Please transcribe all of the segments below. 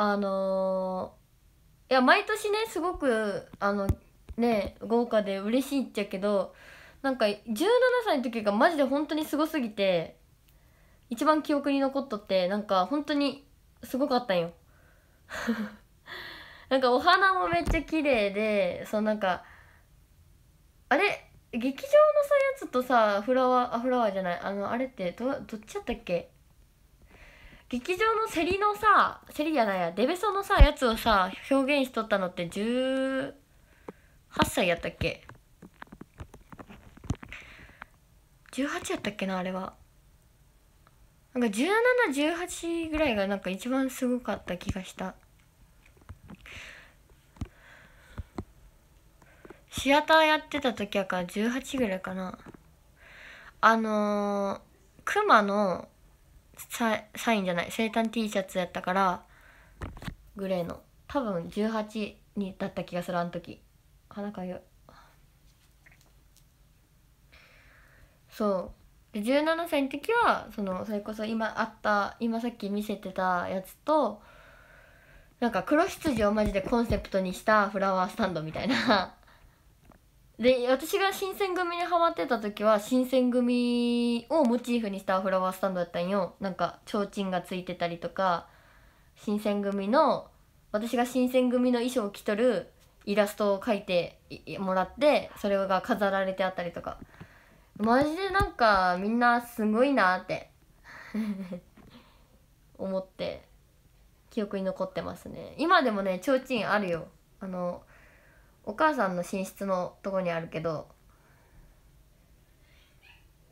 あのー、いや毎年ねすごくあのね豪華で嬉しいっちゃけどなんか17歳の時がマジで本当にすごすぎて一番記憶に残っとってなんか本当にすごかったんよ なんかお花もめっちゃ綺麗でそうなんかあれ劇場のさやつとさフラワーあフラワーじゃないあのあれってどどっちやったっけ劇場のセリのさセリじゃないやデベソのさやつをさ表現しとったのって18歳やったっけ18やったっけなあれはなんか1718ぐらいがなんか一番すごかった気がしたシアターやってた時やから18ぐらいかなあのー、熊のササインじゃない生誕 T シャツやったからグレーの多分18にだった気がするあの時鼻かゆそうで17歳の時はそのそれこそ今あった今さっき見せてたやつとなんか黒羊をマジでコンセプトにしたフラワースタンドみたいなで私が新選組にハマってた時は新選組をモチーフにしたフラワースタンドだったんよなんか提灯がついてたりとか新選組の私が新選組の衣装を着とるイラストを描いてもらってそれが飾られてあったりとかマジでなんかみんなすごいなって 思って記憶に残ってますね今でもね提灯あるよあのお母さんの寝室のとこにあるけど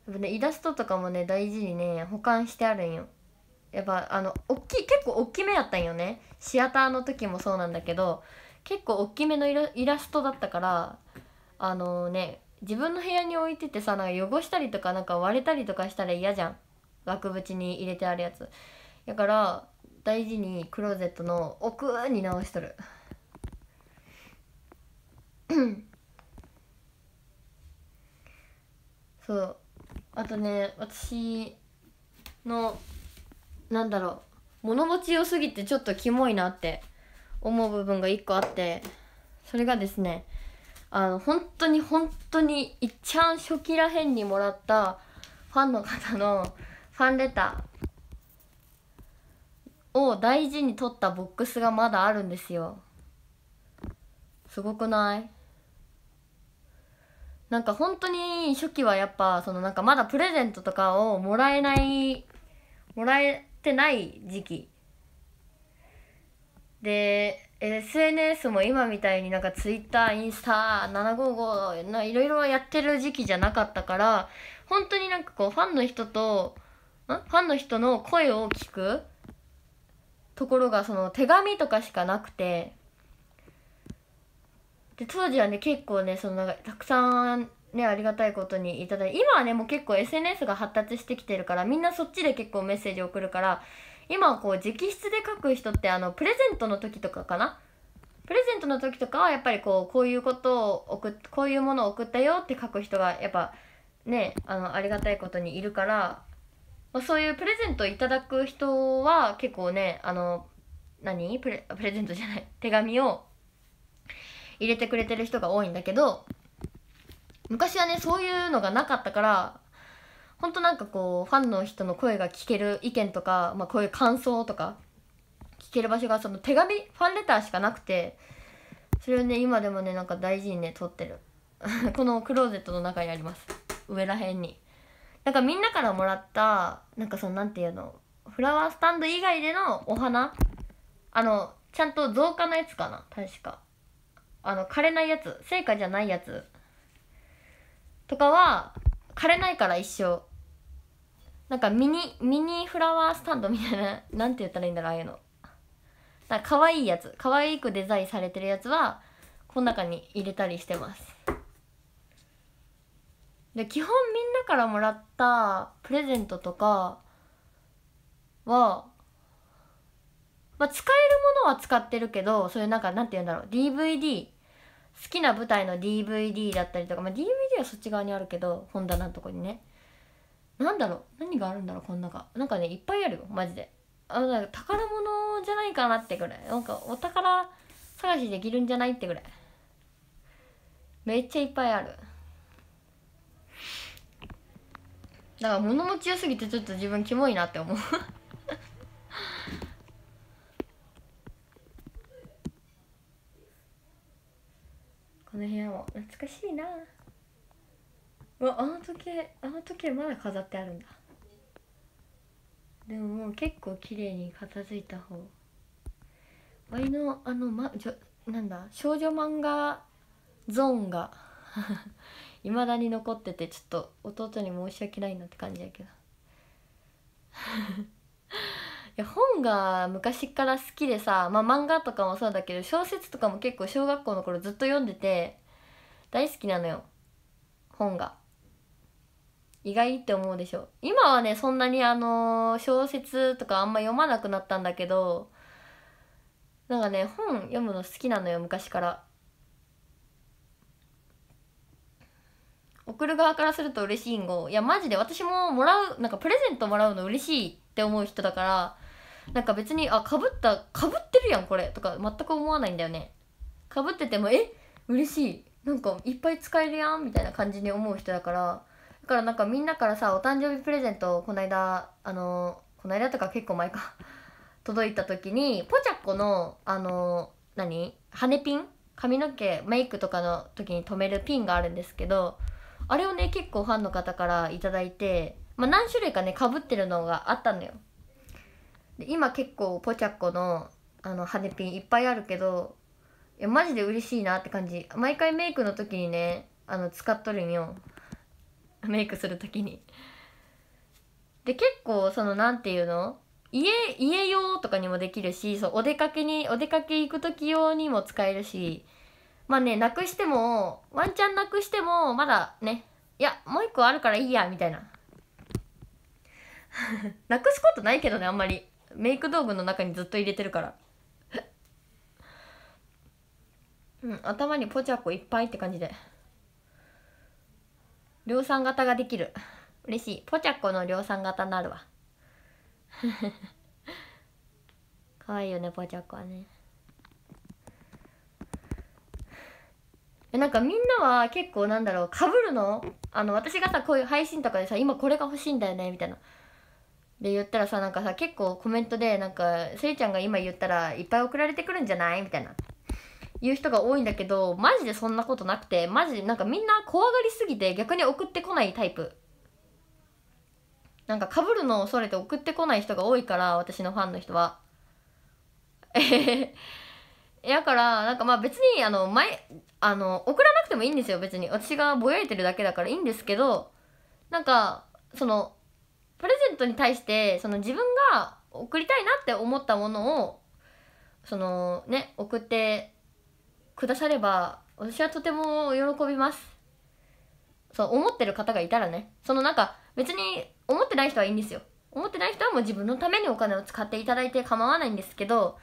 ね、イラストとかもね大事にね保管してあるんよやっぱあのおっきい結構大きめやったんよねシアターの時もそうなんだけど結構大きめのイラストだったからあのね自分の部屋に置いててさなんか汚したりとかなんか割れたりとかしたら嫌じゃん額縁に入れてあるやつだから大事にクローゼットの奥に直しとる。そうあとね私のなんだろう物持ち良すぎてちょっとキモいなって思う部分が1個あってそれがですねあの本当に本当にいっちゃん初期らへんにもらったファンの方のファンレターを大事に取ったボックスがまだあるんですよすごくないなんか本当に初期はやっぱそのなんかまだプレゼントとかをもらえないもらえてない時期で SNS も今みたいになんか Twitter インスタ755いろいろやってる時期じゃなかったから本当になんかこうファンの人とファンの人の声を聞くところがその手紙とかしかなくてで当時はね結構ねそのたくさんねありがたいことにいただいて今はねもう結構 SNS が発達してきてるからみんなそっちで結構メッセージ送るから今こう直筆で書く人ってあのプレゼントの時とかかなプレゼントの時とかはやっぱりこうこういうことを送っこういうものを送ったよって書く人がやっぱねあのありがたいことにいるから、まあ、そういうプレゼントをいただく人は結構ねあの何プレプレゼントじゃない手紙を入れてくれてる人が多いんだけど昔はねそういうのがなかったからほんとなんかこうファンの人の声が聞ける意見とか、まあ、こういう感想とか聞ける場所がその手紙ファンレターしかなくてそれをね今でもねなんか大事にね撮ってる このクローゼットの中にあります上らへんになんかみんなからもらったなんかその何て言うのフラワースタンド以外でのお花あのちゃんと造花のやつかな確かあの枯れないやつ成果じゃないやつとかは枯れないから一生なんかミニミニフラワースタンドみたいななんて言ったらいいんだろうああいうのなんか可愛いやつ可愛くデザインされてるやつはこの中に入れたりしてますで基本みんなからもらったプレゼントとかは、まあ、使えるものは使ってるけどそういうなんかなんて言うんだろう DVD 好きな舞台の DVD だったりとか、まあ、DVD はそっち側にあるけど本棚のとこにね何だろう何があるんだろうこの中なんかねいっぱいあるよマジであなんか宝物じゃないかなってぐらいなんかお宝探しできるんじゃないってぐらいめっちゃいっぱいあるだから物持ちよすぎてちょっと自分キモいなって思うこの部屋も懐かしいなわあの時計あの時計まだ飾ってあるんだでももう結構綺麗に片付いた方わのあの、ま、じょなんだ少女漫画ゾーンがいま だに残っててちょっと弟に申し訳ないなって感じやけどや本が昔から好きでさ、まあ、漫画とかもそうだけど小説とかも結構小学校の頃ずっと読んでて大好きなのよ本が。意外って思うでしょ今はねそんなにあの小説とかあんま読まなくなったんだけどなんかね本読むの好きなのよ昔から送る側からすると嬉しいんごいやマジで私ももらうなんかプレゼントもらうの嬉しいって思う人だからなんか別にあかぶったかぶってるやんこれとか全く思わないんだよねかぶっててもえ嬉しいなんかいっぱい使えるやんみたいな感じに思う人だからだからなんかみんなからさお誕生日プレゼントこの間あのこの間とか結構前か 届いた時にポチャッコのあの何羽ピン髪の毛メイクとかの時に留めるピンがあるんですけどあれをね結構ファンの方から頂いて、まあ、何種類かねかぶってるのがあったのよで今結構ポチャッコのあの羽ピンいっぱいあるけどいやマジで嬉しいなって感じ毎回メイクの時にねあの使っとるんよメイクする時にで結構その何て言うの家家用とかにもできるしそうお出かけにお出かけ行く時用にも使えるしまあねなくしてもワンチャンなくしてもまだねいやもう一個あるからいいやみたいな なくすことないけどねあんまりメイク道具の中にずっと入れてるからうん頭にポチャコいっぱいって感じで量産型ができる嬉しいポチャコの量産型になるわ 可愛いよねポチャコはねえなんかみんなは結構なんだろうかぶるのあの私がさこういう配信とかでさ今これが欲しいんだよねみたいなで言ったらさなんかさ結構コメントでなんかせいちゃんが今言ったらいっぱい送られてくるんじゃないみたいな言う人が多いんだけどマジでそんなことなくてマジなんかみんな怖がりすぎて逆に送ってこないタイプなんかかぶるのを恐れて送ってこない人が多いから私のファンの人はええだからなんかまあ別にあの前あの送らなくてもいいんですよ別に私がぼやいてるだけだからいいんですけどなんかそのプレゼントに対してその自分が送りたいなって思ったものをそのね送ってくだされば私はとても喜びますそう思ってる方がいたらねそのなんか別に思ってない人はいいんですよ思ってない人はもう自分のためにお金を使っていただいて構わないんですけど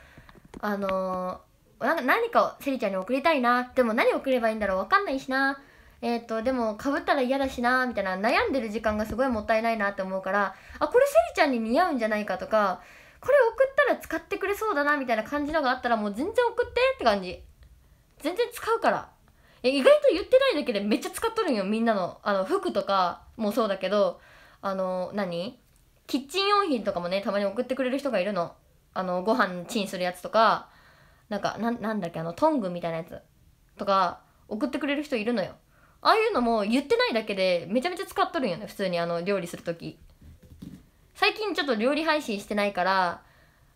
あのー、何かをセリちゃんに送りたいなでも何送ればいいんだろう分かんないしなえっ、ー、とでもかぶったら嫌だしなみたいな悩んでる時間がすごいもったいないなって思うからあこれェリちゃんに似合うんじゃないかとかこれ送ったら使ってくれそうだなみたいな感じのがあったらもう全然送ってって感じ全然使うからえ意外と言ってないだけでめっちゃ使っとるんよみんなのあの服とかもそうだけどあの何キッチン用品とかもねたまに送ってくれる人がいるのあのご飯チンするやつとかなんかなんだっけあのトングみたいなやつとか送ってくれる人いるのよああいうのも言ってないだけでめちゃめちゃ使っとるんよね普通にあの料理する時最近ちょっと料理配信してないから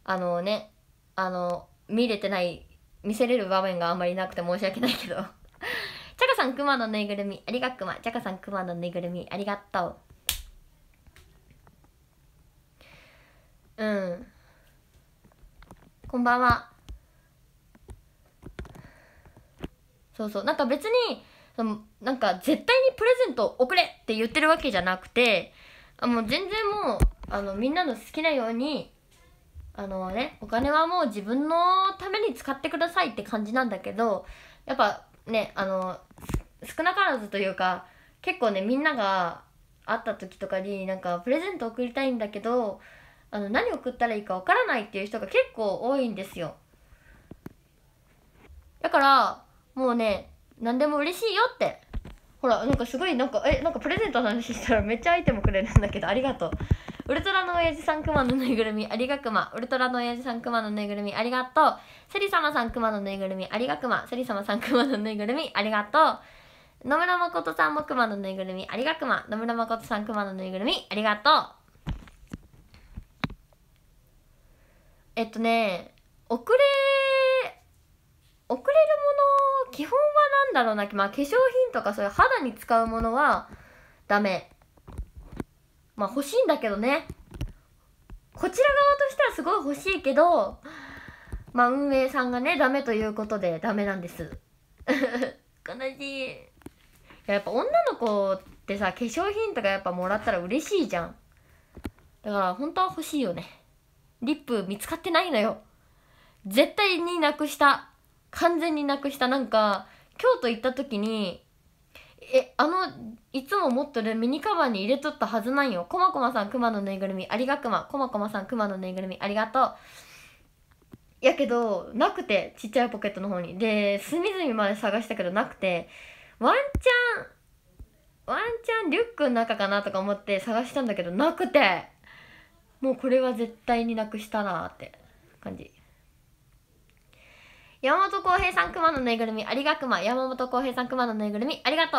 あのねあの見れてない見せれる場面があんまりなくて申し訳ないけど チャカさんクマのぬいぐるみありがくまチャカさんクマのぬいぐるみありがとううんこんばんはそうそうなんか別にそのなんか絶対にプレゼント送れって言ってるわけじゃなくてあもう全然もうあのみんなの好きなようにあのねお金はもう自分のために使ってくださいって感じなんだけどやっぱねあの少なからずというか結構ねみんなが会った時とかになんかプレゼント送りたいんだけどあの何送ったらいいかわからないっていう人が結構多いんですよだからもうね何でも嬉しいよってほらなんかすごいなんかえなんかプレゼントの話したらめっちゃアイテムくれるんだけどありがとうウルトラの親父さんクマのぬいぐるみありがくまウルトラの親父さんクマのぬいぐるみありがとうセリ様さんクマのぬいぐるみありがくまセリ様さんクマのぬいぐるみありがとう野村誠さんもマのぬいぐるみありがくま野村誠さんマのぬいぐるみありがとうえっとね遅れ遅れるもの基本だろうな、まあ、化粧品とかそういう肌に使うものはダメまあ欲しいんだけどねこちら側としてはすごい欲しいけどまあ運営さんがねダメということでダメなんです 悲しいやっぱ女の子ってさ化粧品とかやっぱもらったら嬉しいじゃんだから本当は欲しいよねリップ見つかってないのよ絶対になくした完全になくしたなんか京都行った時にえあのいつも持ってるミニカバンに入れとったはずなんよこまこまさんまのぬいぐるみありがくまこまこまさんまのぬいぐるみありがとうやけどなくてちっちゃいポケットの方にで隅々まで探したけどなくてワンチャンワンチャンリュックの中かなとか思って探したんだけどなくてもうこれは絶対になくしたなって感じ山本浩平さん熊のぬいぐるみありがくま山本浩平さん熊のぬいぐるみありがと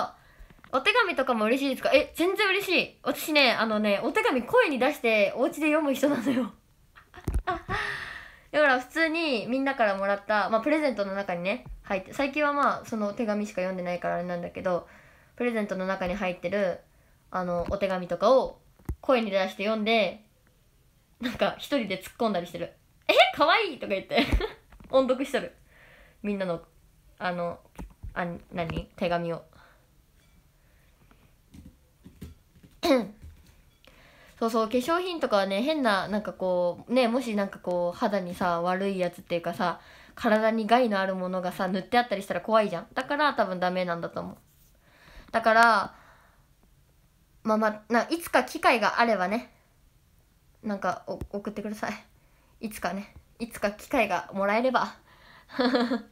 うお手紙とかも嬉しいですかえ全然嬉しい私ねあのねお手紙声に出してお家で読む人なのよ だから普通にみんなからもらった、まあ、プレゼントの中にね入って最近はまあそのお手紙しか読んでないからあれなんだけどプレゼントの中に入ってるあのお手紙とかを声に出して読んでなんか一人で突っ込んだりしてる「え可愛いとか言って 音読しとる。みんなのあのあ何手紙を そうそう化粧品とかはね変ななんかこうねもしなんかこう肌にさ悪いやつっていうかさ体に害のあるものがさ塗ってあったりしたら怖いじゃんだから多分ダメなんだと思うだからまあまあないつか機会があればねなんか送ってくださいいつかねいつか機会がもらえれば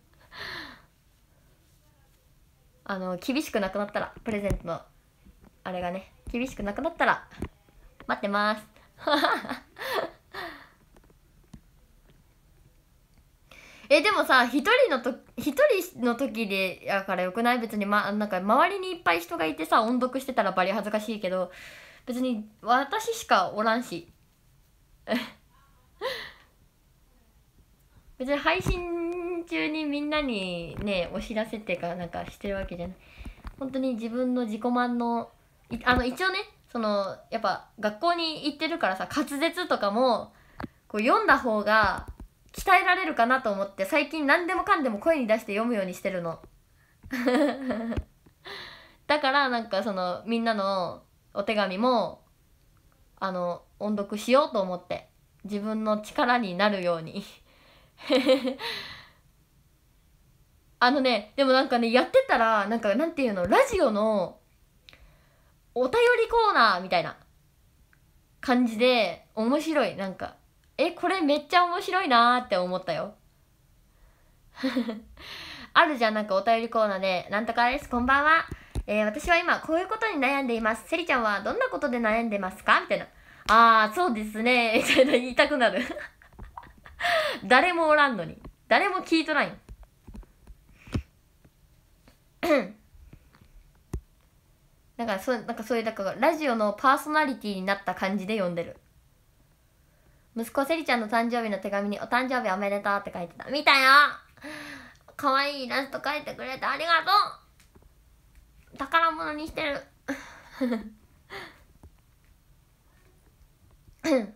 あの厳しくなくなったらプレゼントのあれがね厳しくなくなったら待ってます えでもさ一人のと一人の時でやからよくない別に、ま、なんか周りにいっぱい人がいてさ音読してたらバリ恥ずかしいけど別に私しかおらんし 別に配信中にみんなにねお知らせっていうかなんかしてるわけじゃない本当に自分の自己満のいあの一応ねそのやっぱ学校に行ってるからさ滑舌とかもこう読んだ方が鍛えられるかなと思って最近何でもかんでも声に出して読むようにしてるの だからなんかそのみんなのお手紙もあの音読しようと思って自分の力になるようにあのね、でもなんかね、やってたら、なんか、なんていうの、ラジオの、お便りコーナーみたいな感じで、面白い。なんか、え、これめっちゃ面白いなーって思ったよ。あるじゃん、なんかお便りコーナーで、なんとかです、こんばんは。えー、私は今、こういうことに悩んでいます。セリちゃんはどんなことで悩んでますかみたいな。あー、そうですね。みたいな言いたくなる 誰もおらんのに。誰も聞いとらんんかそうなんかそういうだからラジオのパーソナリティになった感じで読んでる息子セリちゃんの誕生日の手紙に「お誕生日おめでとう」って書いてた見たよかわいいイラスト書いてくれてありがとう宝物にしてる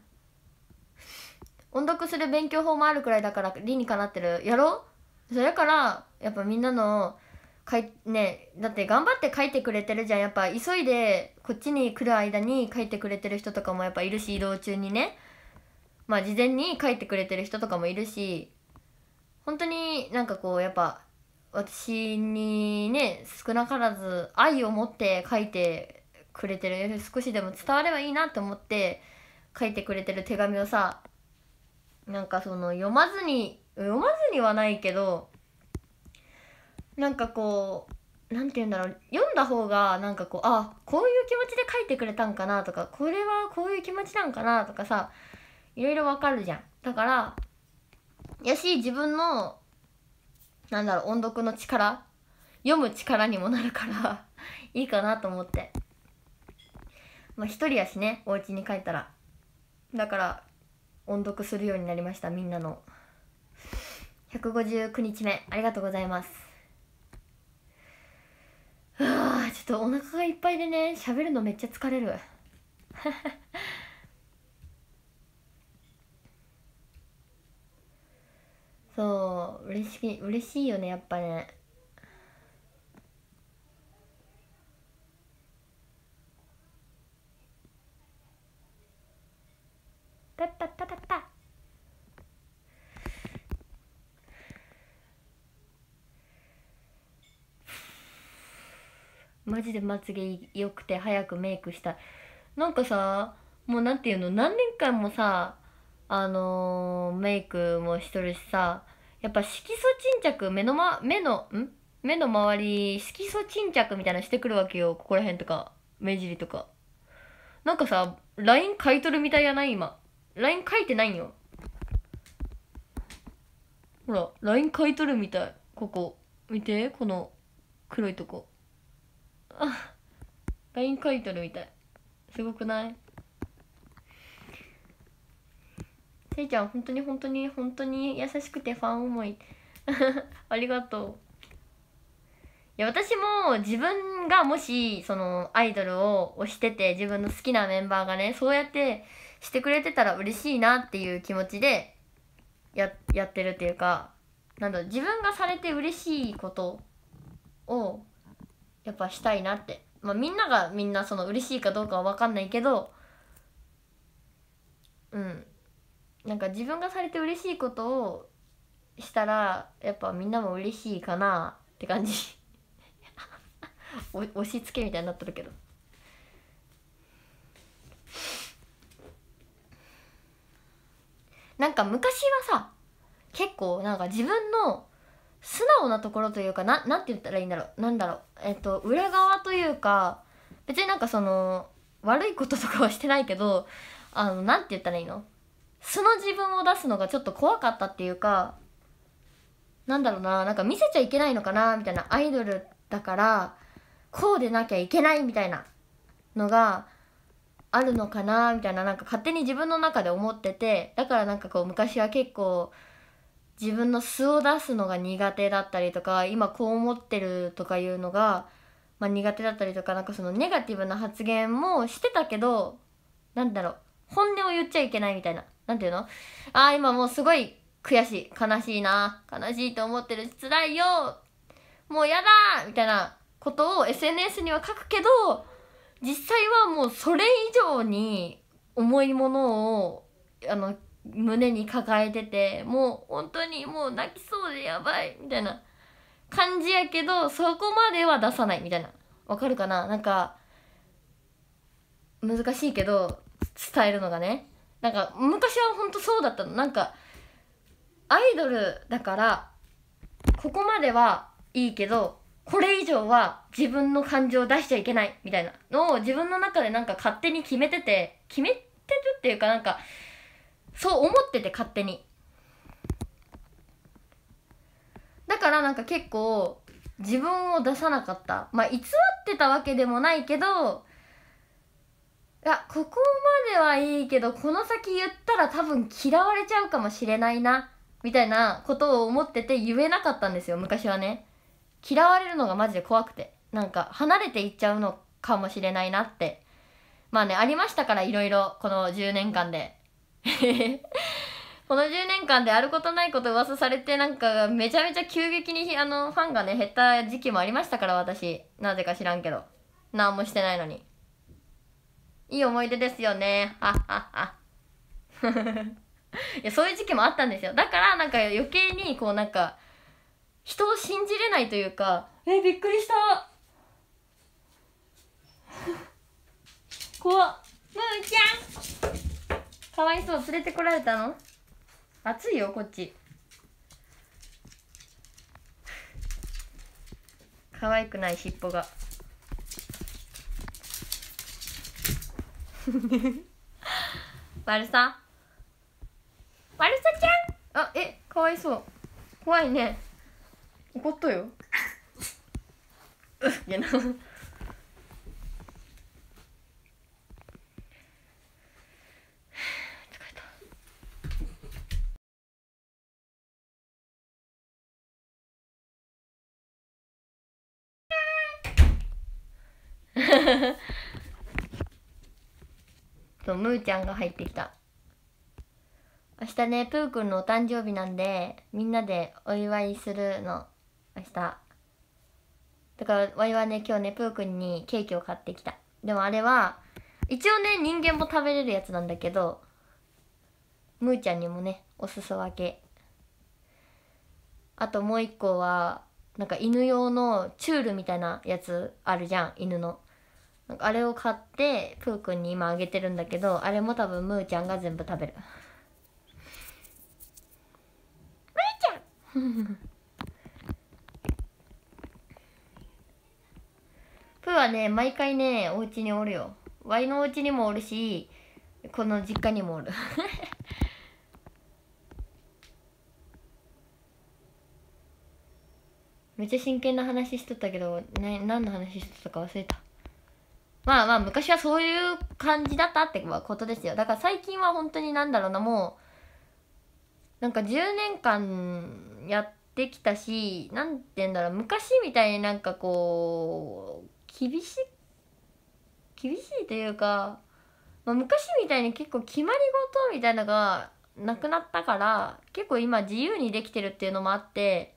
音読する勉強法もあるくらいだから理にかなってるやろそれからやっぱみんなのかいねだって頑張って書いてくれてるじゃんやっぱ急いでこっちに来る間に書いてくれてる人とかもやっぱいるし移動中にねまあ事前に書いてくれてる人とかもいるし本当になんかこうやっぱ私にね少なからず愛を持って書いてくれてる少しでも伝わればいいなと思って書いてくれてる手紙をさなんかその読まずに読まずにはないけどなんかこうなんて言うんだろう読んだ方がなんかこうあこういう気持ちで書いてくれたんかなとかこれはこういう気持ちなんかなとかさいろいろわかるじゃん。だからやし自分のなんだろう音読の力読む力にもなるから いいかなと思ってまあ一人やしねお家に帰ったらだから音読するようになりましたみんなの159日目ありがとうございますあちょっとお腹がいっぱいでね喋るのめっちゃ疲れる そう嬉しい嬉しいよねやっぱねマジでまつげ良くて早くメイクしたなんかさもう何て言うの何年間もさあのー、メイクもしとるしさやっぱ色素沈着目の,、ま、目のん目の周り色素沈着みたいなしてくるわけよここら辺とか目尻とかなんかさ LINE 書いとるみたいやない今 LINE 書いてないんよほら LINE 書いとるみたいここ見てこの黒いとこあ LINE 書いてるみたいすごくないせいちゃん本当に本当に本当に優しくてファン思い ありがとういや私も自分がもしそのアイドルを推してて自分の好きなメンバーがねそうやってしてくれてたら嬉しいなっていう気持ちでややってるっていうかなんだ自分がされて嬉しいことをやっぱしたいなって、まあ、みんながみんなその嬉しいかどうかは分かんないけどうんなんか自分がされて嬉しいことをしたらやっぱみんなも嬉しいかなって感じ 押し付けみたいになってるけど。なんか昔はさ結構なんか自分の素直なところというかななんて言ったらいいんだろうなんだろうえっ、と裏側というか別になんかその悪いこととかはしてないけどあのなんて言ったらいいの素の自分を出すのがちょっと怖かったっていうかなんだろうななんか見せちゃいけないのかなみたいなアイドルだからこうでなきゃいけないみたいなのがあるのかなみたいななんか勝手に自分の中で思っててだからなんかこう昔は結構自分の素を出すのが苦手だったりとか今こう思ってるとかいうのが、まあ、苦手だったりとかなんかそのネガティブな発言もしてたけどなんだろう本音を言っちゃいけないみたいな何て言うのああ今もうすごい悔しい悲しいな悲しいと思ってる辛いよもうやだみたいなことを SNS には書くけど実際はもうそれ以上に重いものをあの胸に抱えててもう本当にもう泣きそうでやばいみたいな感じやけどそこまでは出さないみたいなわかるかななんか難しいけど伝えるのがねなんか昔は本当そうだったのなんかアイドルだからここまではいいけどこれ以上は自分の感情を出しちゃいけないみたいなのを自分の中でなんか勝手に決めてて決めてるっていうかなんかそう思ってて勝手にだからなんか結構自分を出さなかったまあ偽ってたわけでもないけどいやここまではいいけどこの先言ったら多分嫌われちゃうかもしれないなみたいなことを思ってて言えなかったんですよ昔はね嫌われるのがマジで怖くてなんか離れていっちゃうのかもしれないなってまあねありましたからいろいろこの10年間で この10年間であることないこと噂されてなんかめちゃめちゃ急激にあのファンがね減った時期もありましたから私なぜか知らんけど何もしてないのにいい思い出ですよねあっあっは いやそういう時期もあったんですよだからなんか余計にこうなんか人を信じれないというかえびっくりした 怖っむーちゃんかわいそう連れてこられたの暑いよこっち可愛くない尻尾が悪さ悪さちゃんあえかわいそう怖いね怒っとよう なむーちゃんが入ってきた明日ねぷーくんのお誕生日なんでみんなでお祝いするの明日だからワイはね今日ねプーくんにケーキを買ってきたでもあれは一応ね人間も食べれるやつなんだけどむーちゃんにもねおすそ分けあともう一個はなんか犬用のチュールみたいなやつあるじゃん犬のなんかあれを買ってプーくんに今あげてるんだけどあれも多分ムーちゃんが全部食べるムーちゃん プーはね毎回ねお家におるよワイのお家にもおるしこの実家にもおる めっちゃ真剣な話しとったけどな何の話しとったか忘れたまあまあ昔はそういう感じだったってことですよだから最近は本当になんだろうなもうなんか10年間やってきたしなんて言うんだろう昔みたいになんかこう厳しい、厳しいというか、まあ、昔みたいに結構決まり事みたいなのがなくなったから結構今自由にできてるっていうのもあって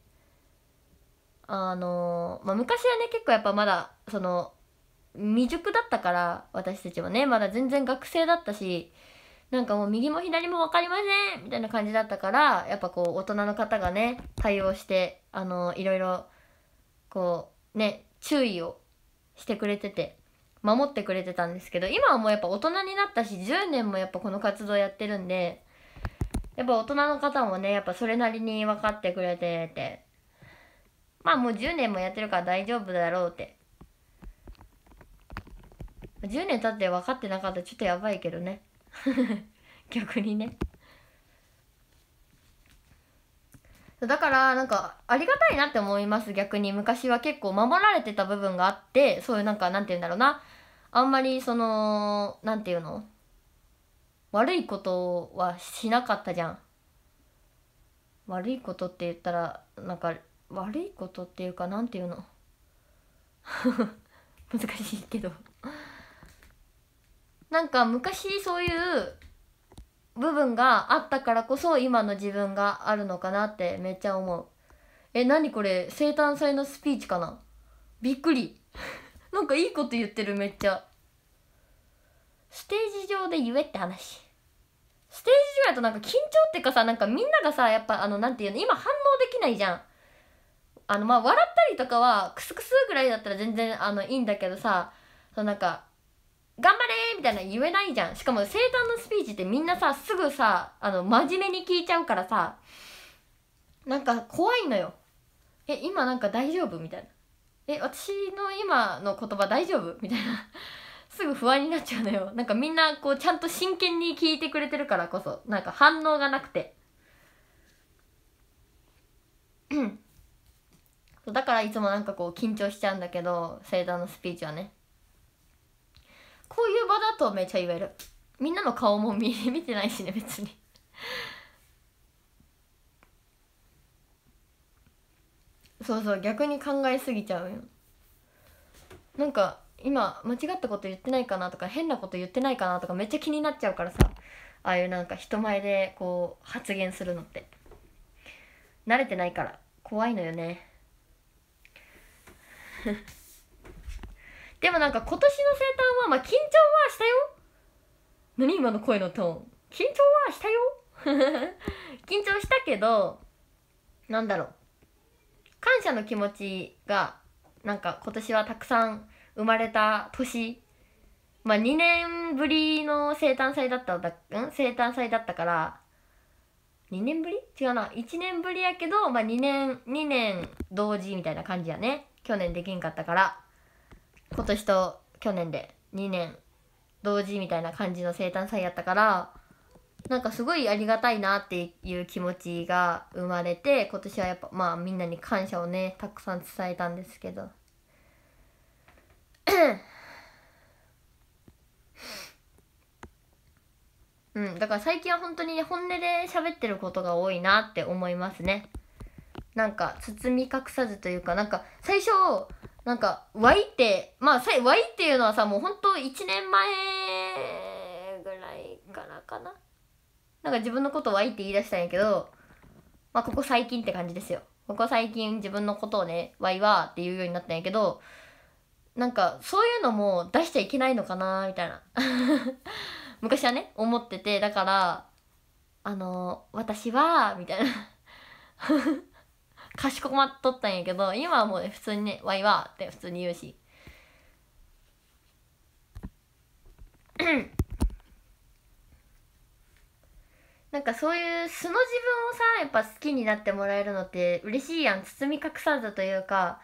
あのまあ、昔はね結構やっぱまだその未熟だったから私たちはねまだ全然学生だったしなんかもう右も左も分かりませんみたいな感じだったからやっぱこう大人の方がね対応してあのいろいろこうね注意をしてくれてて守ってくれてたんですけど今はもうやっぱ大人になったし10年もやっぱこの活動やってるんでやっぱ大人の方もねやっぱそれなりに分かってくれててまあもう10年もやってるから大丈夫だろうって10年経って分かってなかったらちょっとやばいけどね 逆にねだからなんかありがたいなって思います逆に昔は結構守られてた部分があってそういうなんかなんて言うんだろうなあんまりそのなんて言うの悪いことはしなかったじゃん悪いことって言ったらなんか悪いことっていうかなんて言うの 難しいけどなんか昔そういう部分があったからこそ今の自分があるのかなってめっちゃ思うえ何これ生誕祭のスピーチかなびっくり なんかいいこと言ってるめっちゃステージ上で言えって話ステージ上やとなんか緊張っていうかさなんかみんながさやっぱあのなんていうの今反応できないじゃんあのまあ笑ったりとかはクスクスぐらいだったら全然あのいいんだけどさそのなんか頑張れみたいな言えないじゃん。しかも生誕のスピーチってみんなさ、すぐさ、あの、真面目に聞いちゃうからさ、なんか怖いのよ。え、今なんか大丈夫みたいな。え、私の今の言葉大丈夫みたいな。すぐ不安になっちゃうのよ。なんかみんなこうちゃんと真剣に聞いてくれてるからこそ、なんか反応がなくて。だからいつもなんかこう緊張しちゃうんだけど、生誕のスピーチはね。こういう場だとめっちゃ言えるみんなの顔も見 見てないしね別にそうそう逆に考えすぎちゃうよなんか今間違ったこと言ってないかなとか変なこと言ってないかなとかめっちゃ気になっちゃうからさああいうなんか人前でこう発言するのって慣れてないから怖いのよねでもなんか今年の生誕はまあ緊張はしたよ何今の声のトーン緊張はしたよ 緊張したけどなんだろう感謝の気持ちがなんか今年はたくさん生まれた年まあ2年ぶりの生誕祭だったん生誕祭だったから2年ぶり違うな1年ぶりやけど、まあ、2年2年同時みたいな感じやね去年できんかったから今年と去年で2年同時みたいな感じの生誕祭やったからなんかすごいありがたいなっていう気持ちが生まれて今年はやっぱまあみんなに感謝をねたくさん伝えたんですけど うんだから最近は本当に本音で喋ってることが多いなって思いますねなんか包み隠さずというかなんか最初なんか、Y って、まあ、Y っていうのはさ、もう本当1年前ぐらいからかな。なんか自分のこと Y って言い出したんやけど、まあ、ここ最近って感じですよ。ここ最近自分のことをね、Y はって言うようになったんやけど、なんか、そういうのも出しちゃいけないのかなみたいな。昔はね、思ってて、だから、あのー、私は、みたいな。かしこまっとったんやけど今はもう普通にね「わいわ」って普通に言うし なんかそういう素の自分をさやっぱ好きになってもらえるのって嬉しいやん包み隠さずというか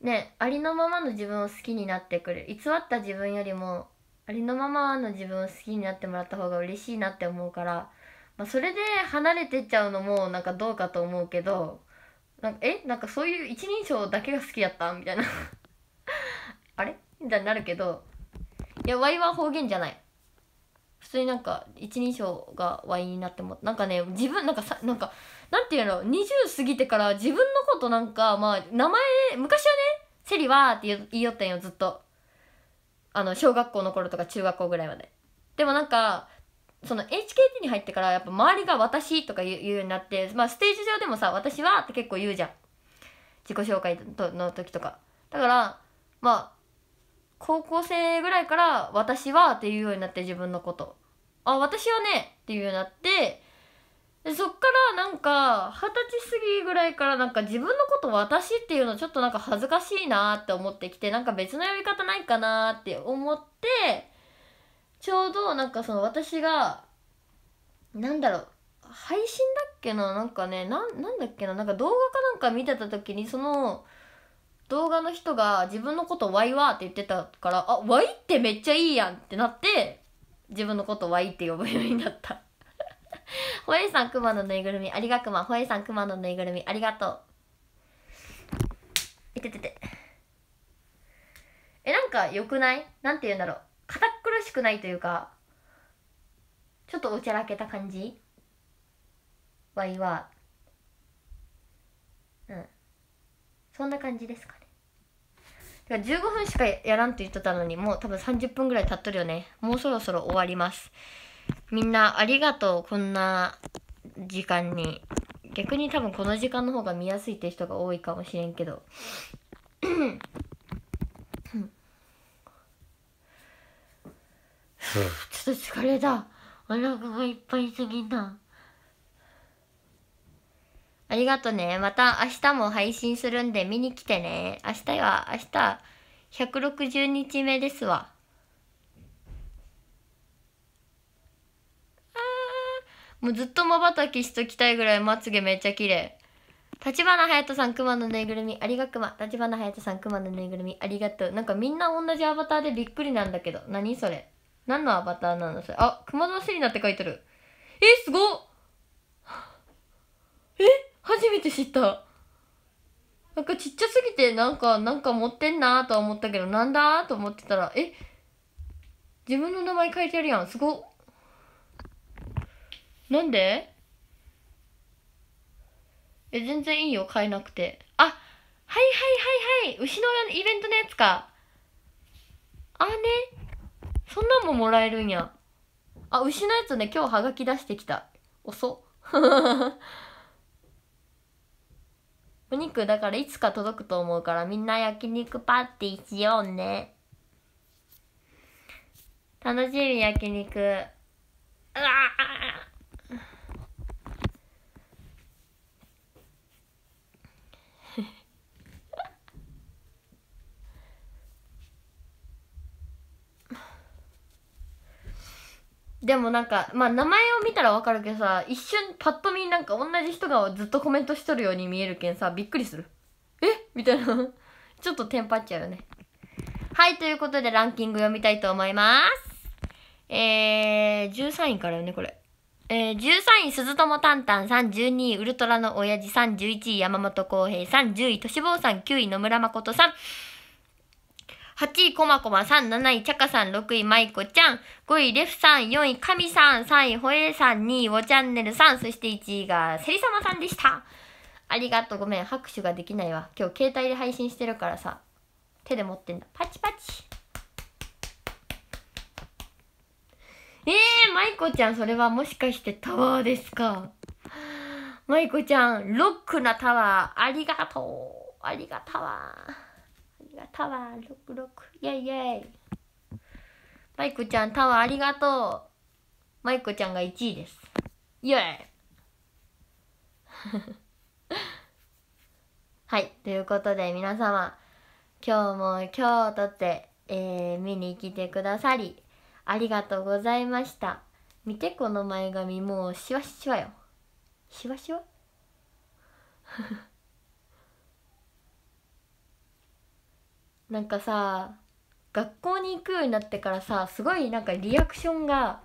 ねありのままの自分を好きになってくれる偽った自分よりもありのままの自分を好きになってもらった方が嬉しいなって思うから、まあ、それで離れてっちゃうのもなんかどうかと思うけどなんかえなんかそういう一人称だけが好きやったみたいな あれみたいになるけどいや Y は方言じゃない普通になんか一人称が Y になってもなんかね自分なんかさなんかなんていうの20過ぎてから自分のことなんかまあ名前昔はねセリはって言いよったんよずっとあの小学校の頃とか中学校ぐらいまででもなんかその HKT に入ってからやっぱ周りが私とか言うようになって、まあステージ上でもさ、私はって結構言うじゃん。自己紹介の時とか。だから、まあ、高校生ぐらいから私はっていうようになって自分のこと。あ、私はねっていうようになって、でそっからなんか二十歳過ぎぐらいからなんか自分のこと私っていうのちょっとなんか恥ずかしいなって思ってきてなんか別の呼び方ないかなって思ってちょうどなんかその私がなんだろう配信だっけななんかねななんだっけななんか動画かなんか見てた時にその動画の人が自分のこと「ワイワー」って言ってたから「あワイってめっちゃいいやん」ってなって自分のこと「ワイって呼ぶようになったホエイさん熊マのぬいぐるみありがくまホエイさん熊マのぬいぐるみありがとういてててえなんかよくないなんて言うんだろう堅苦しくないというかちょっとおちゃらけた感じわいはうんそんな感じですかねだから15分しかやらんと言っとったのにもう多分30分ぐらい経っとるよねもうそろそろ終わりますみんなありがとうこんな時間に逆に多分この時間の方が見やすいって人が多いかもしれんけどちょっと疲れたお腹がいっぱいすぎたありがとねまた明日も配信するんで見に来てね明日は明日160日目ですわもうずっとまばたきしときたいぐらいまつげめっちゃ綺麗立花隼人さん熊のぬいぐるみありがくま立花隼人さん熊のぬいぐるみありがとうなんかみんな同じアバターでびっくりなんだけど何それ何のアバターなのそれ。あ、熊のセリナって書いてる。え、すごえ初めて知った。なんかちっちゃすぎて、なんか、なんか持ってんなーとは思ったけど、なんだーと思ってたら、え自分の名前書いてあるやん。すごなんでえ、全然いいよ。変えなくて。あはいはいはいはい牛のイベントのやつか。あね。そんなんももらえるんや。あ、牛のやつね、今日はがき出してきた。遅。お肉だからいつか届くと思うからみんな焼肉パーティーしようね。楽しみ焼肉。うわでもなんかまあ名前を見たらわかるけどさ一瞬パッと見なんか同じ人がずっとコメントしとるように見えるけんさびっくりするえみたいなちょっとテンパっちゃうよねはいということでランキング読みたいと思いますえー、13位からよねこれえー、13位、鈴友タンタンさん、12位、ウルトラの親父さん、11位、山本浩平さん、10位、都市坊さん、9位、野村誠さん、8位、こまこまさん、7位、ちゃかさん、6位、まいこちゃん、5位、レフさん、4位、かみさん、3位、ほえさん、2位、おチャンネルさん、そして1位が、せりさまさんでした。ありがとう、ごめん、拍手ができないわ。今日、携帯で配信してるからさ、手で持ってんだ。パチパチ。えー、まいこちゃん、それはもしかしてタワーですか。まいこちゃん、ロックなタワー、ありがとう。ありがたわー。がタワー66イェイイェイマイコちゃんタワーありがとうマイコちゃんが1位ですイェイ はいということで皆様今日も今日とって、えー、見に来てくださりありがとうございました見てこの前髪もうシワシワよシワシワなんかさ学校に行くようになってからさすごいなんかリアクションが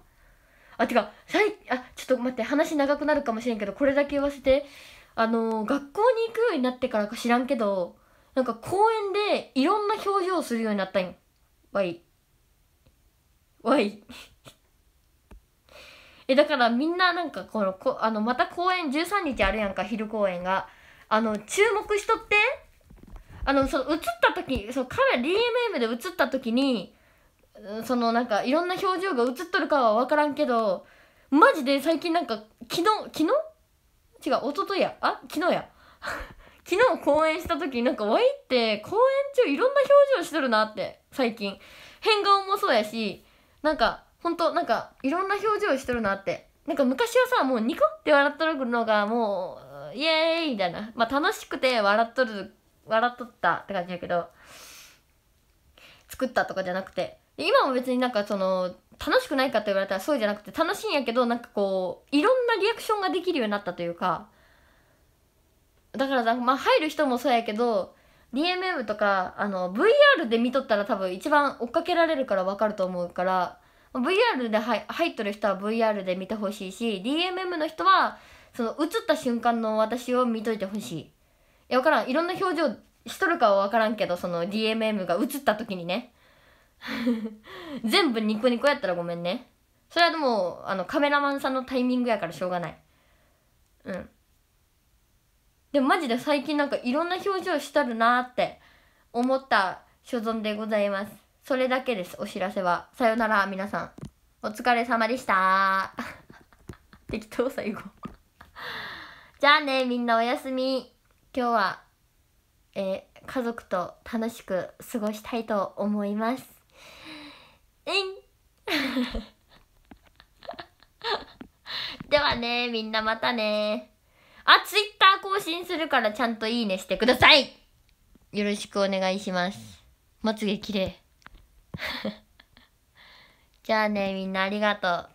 あてかさいあちょっと待って話長くなるかもしれんけどこれだけ言わせてあの学校に行くようになってからか知らんけどなんか公園でいろんな表情をするようになったんよわいわいえだからみんななんかこのこあのまた公園13日あるやんか昼公演があの注目しとってあのその映った時そのカメラ DMM で映った時にそのなんかいろんな表情が映っとるかは分からんけどマジで最近なんか昨日昨日違う一昨日やあ昨日や昨日公演した時なんかワイって公演中いろんな表情しとるなって最近変顔もそうやしなんかほんとなんかいろんな表情しとるなってなんか昔はさもうニコって笑っとるのがもうイエーイみたいなまあ楽しくて笑っとる笑っとったって感じやけど作ったとかじゃなくて今も別になんかその楽しくないかって言われたらそうじゃなくて楽しいんやけどなんかこういろんなリアクションができるようになったというかだからなんかまあ入る人もそうやけど DMM とかあの VR で見とったら多分一番追っかけられるから分かると思うから VR で入入っとる人は VR で見てほしいし DMM の人はその映った瞬間の私を見といてほしい。や分からんいろんな表情しとるかは分からんけどその DMM が映った時にね 全部ニコニコやったらごめんねそれはでもあのカメラマンさんのタイミングやからしょうがないうんでもマジで最近なんかいろんな表情しとるなって思った所存でございますそれだけですお知らせはさよなら皆さんお疲れ様でした 適当最後じゃあねみんなおやすみ今日は、えー、家族と楽しく過ごしたいと思います。えん ではね、みんなまたね。あ、ツイッター更新するからちゃんといいねしてくださいよろしくお願いします。まつげ綺麗 じゃあね、みんなありがとう。